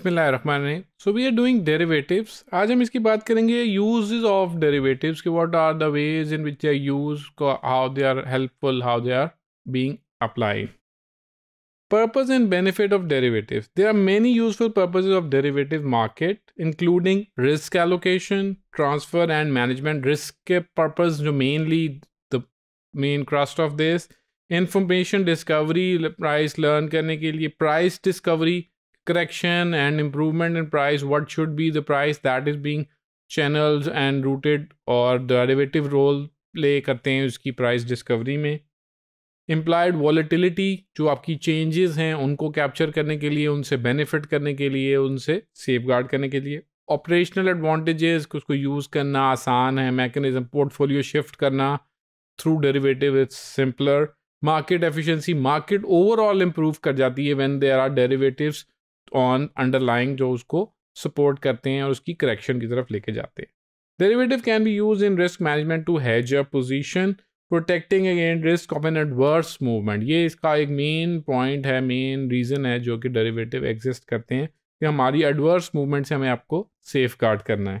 बसमी so we are doing derivative आज हम इसकी बात करेंगे यूज ऑफ डेरीवेटिव कि what are the ways in which are use how they are helpful how they are being applied purpose and benefit of derivative they are many useful purpose of derivative market including risk allocation transfer and management risk के purpose जो mainly the main crust of this information discovery price learn करने के लिए price discovery correction and improvement in price what should be the price that is being channels and rooted or derivative role play karte hain uski price discovery mein implied volatility jo aapki changes hain unko capture karne ke liye unse benefit karne ke liye unse safeguard करने के लिए operational advantages usko use karna aasan hai mechanism portfolio shift karna through derivative it's simpler market efficiency market overall improve कर जाती है when there are derivatives on underlying जो उसको support करते हैं और उसकी करेक्शन की तरफ लेके जाते हैं derivative can be use in risk management to hedge your position protecting again risk of an adverse movement ये इसका एक मेन पॉइंट है मेन रीज़न है जो कि डेरिवेटिव एग्जिस्ट करते हैं कि हमारी एडवर्स मूवमेंट से हमें आपको सेफ गार्ड करना है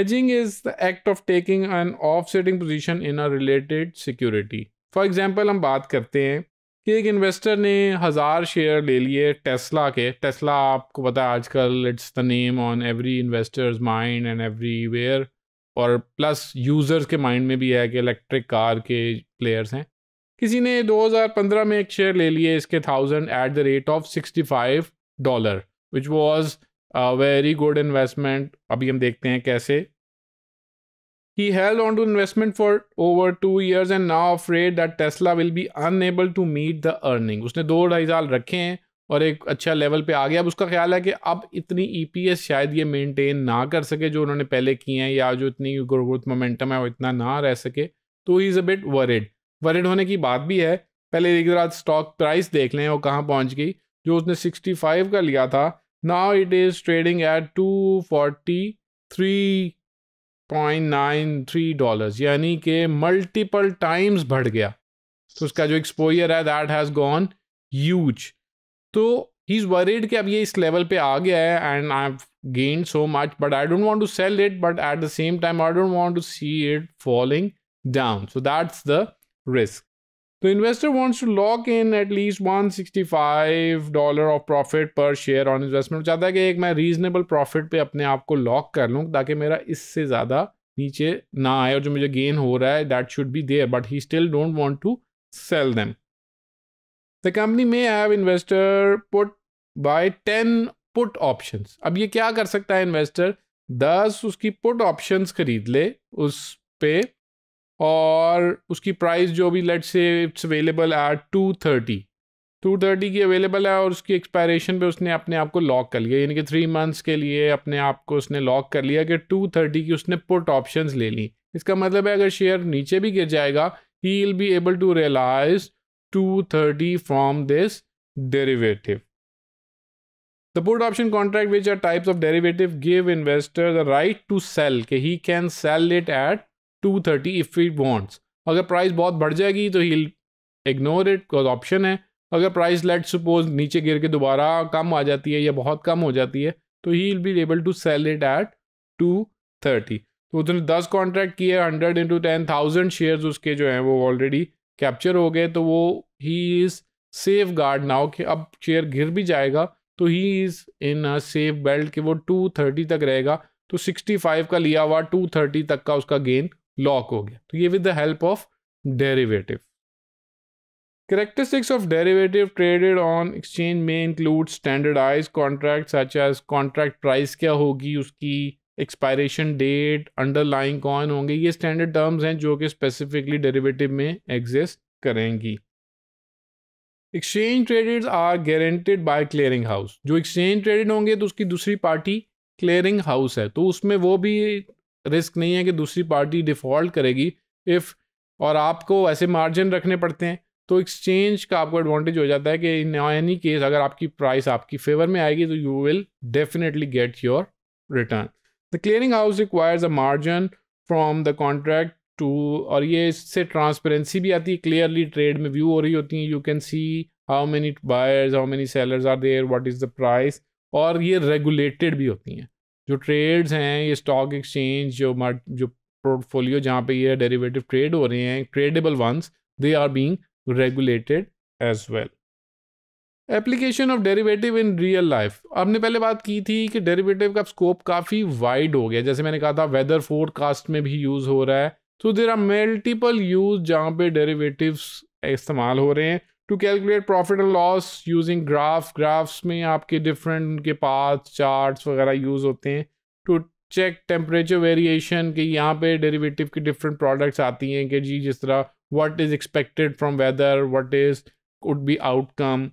is the act of taking an offsetting position in a related security for example हम बात करते हैं कि एक इन्वेस्टर ने हज़ार शेयर ले लिए टेस्ला के टेस्ला आपको पता है आजकल it's the name on every investors mind and everywhere और प्लस यूज़र्स के माइंड में भी है कि इलेक्ट्रिक कार के प्लेयर्स हैं किसी ने 2015 में एक शेयर ले लिए इसके thousand at the rate of 65 dollar which was very good investment अभी हम देखते हैं कैसे He held on to investment for over two years and now afraid that Tesla will be unable to meet the earning. उसने दो ढाई साल रखे हैं और एक अच्छा लेवल पे आ गया अब उसका ख्याल है कि अब इतनी एस e शायद ये मेंटेन ना कर सके जो उन्होंने पहले किए हैं या जो इतनी ग्रोथ मोमेंटम है वो इतना ना रह सके तो he is a bit worried worried होने की बात भी है पहले एक रात स्टॉक प्राइस देख लें वो कहाँ पहुँच गई जो उसने 65 का लिया था now it is trading at two forty three point nine three dollars यानी कि मल्टीपल टाइम्स बढ़ गया तो उसका जो एक्सपोजर है दैट हैज़ गॉन यूज तो ही इज़ वरीड कि अब ये इस लेवल पे आ गया है and I have gain so much but I don't want to sell it but at the same time I don't want to see it falling down so that's the risk तो investor The to lock in at least one sixty five dollar of profit per share on investment चाहता है कि एक मैं reasonable profit पे अपने आप को लॉक कर लूँ ताकि मेरा इससे ज़्यादा नीचे ना आए और जो मुझे गेन हो रहा है that should be there but he still don't want to sell them the company may have investor put buy ten put option अब ये क्या कर सकता है इन्वेस्टर दस उसकी पुट ऑप्शंस खरीद ले उस पे और उसकी प्राइस जो भी let say it's available at two thirty two thirty की अवेलेबल है और उसकी एक्सपायरेशन पे उसने अपने आप को लॉक कर लिया यानी कि थ्री मंथ्स के लिए अपने आप को उसने लॉक कर लिया कि टू थर्टी की उसने पुट ऑप्शंस ले ली इसका मतलब है अगर शेयर नीचे भी गिर जाएगा he will be able to realise two thirty from this derivative the put option contract which are types of derivative, give investor the right to sell के he can sell it at two thirty if it wants अगर price बहुत बढ़ जाएगी तो he ignore it because option है अगर price let suppose नीचे गिर के दोबारा कम आ जाती है या बहुत कम हो जाती है तो he will be able to sell it at two thirty तो उसने दस कॉन्ट्रैक्ट किए hundred into ten thousand share उसके जो हैं वो ऑलरेडी कैप्चर हो गए तो वो he is safeguard now कि अब शेयर गिर भी जाएगा तो he is in a safe belt कि वो टू थर्टी तक रहेगा तो सिक्सटी फाइव का लिया हुआ टू थर्टी तक का उसका गेन लॉक हो गया तो ये with the help of derivative characteristics of derivative traded on exchange में include standardise contract such as contract price क्या होगी उसकी एक्सपायरेशन डेट अंडरलाइंग कौन होंगे ये स्टैंडर्ड टर्म्स हैं जो कि स्पेसिफिकली डेरिवेटिव में एग्जिस्ट करेंगी exchange traded are guaranteed by clearing house जो एक्सचेंज ट्रेडेड होंगे तो उसकी दूसरी पार्टी क्लियरिंग हाउस है तो उसमें वो भी रिस्क नहीं है कि दूसरी पार्टी डिफ़ॉल्ट करेगी इफ़ और आपको ऐसे मार्जिन रखने पड़ते हैं तो एक्सचेंज का आपको एडवांटेज हो जाता है कि इन एनी केस अगर आपकी प्राइस आपकी फेवर में आएगी तो you will definitely get your return the clearing house requires a margin from the contract to और ये इससे ट्रांसपेरेंसी भी आती है क्लियरली ट्रेड में व्यू हो रही होती है you can see how many buyers how many sellers are there what is the price और ये रेगुलेटेड भी होती हैं जो ट्रेड्स हैं ये स्टॉक एक्सचेंज जो जो पोर्टफोलियो जहाँ पे ये डेरिवेटिव ट्रेड हो रहे हैं tradable once they are being regulated as well application of derivative in real life आपने पहले बात की थी कि डेरिवेटिव का स्कोप काफ़ी वाइड हो गया जैसे मैंने कहा था वेदर फोरकास्ट में भी यूज़ हो रहा है तो देर आर मल्टीपल यूज जहाँ पे डेरिवेटिव्स इस्तेमाल हो रहे हैं to calculate profit and loss using graph graphs में आपके डिफरेंट उनके पाथ चार्ट्स वगैरह यूज़ होते हैं टू चेक टेम्परेचर वेरिएशन कि यहाँ पे डेरिवेटिव की डिफरेंट प्रोडक्ट्स आती हैं कि जी जिस तरह what is expected from whether what is would be outcome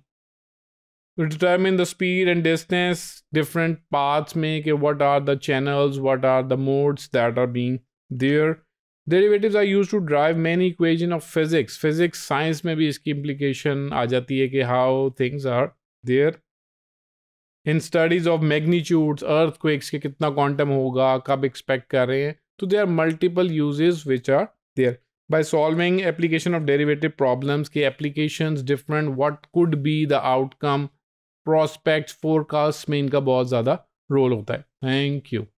determine the speed and distance different paths में कि what are the channels what are the modes that are being there derivatives are use to drive many equation of physics physics science में भी इसकी implication आ जाती है कि how things are there in studies of magnitude earthquakes के कितना quantum होगा कब एक्सपेक्ट कर रहे हैं तो they are multiple usages which are there by solving application of derivative problems के application different what could be the outcome prospect forecast में इनका बहुत ज़्यादा रोल होता है थैंक यू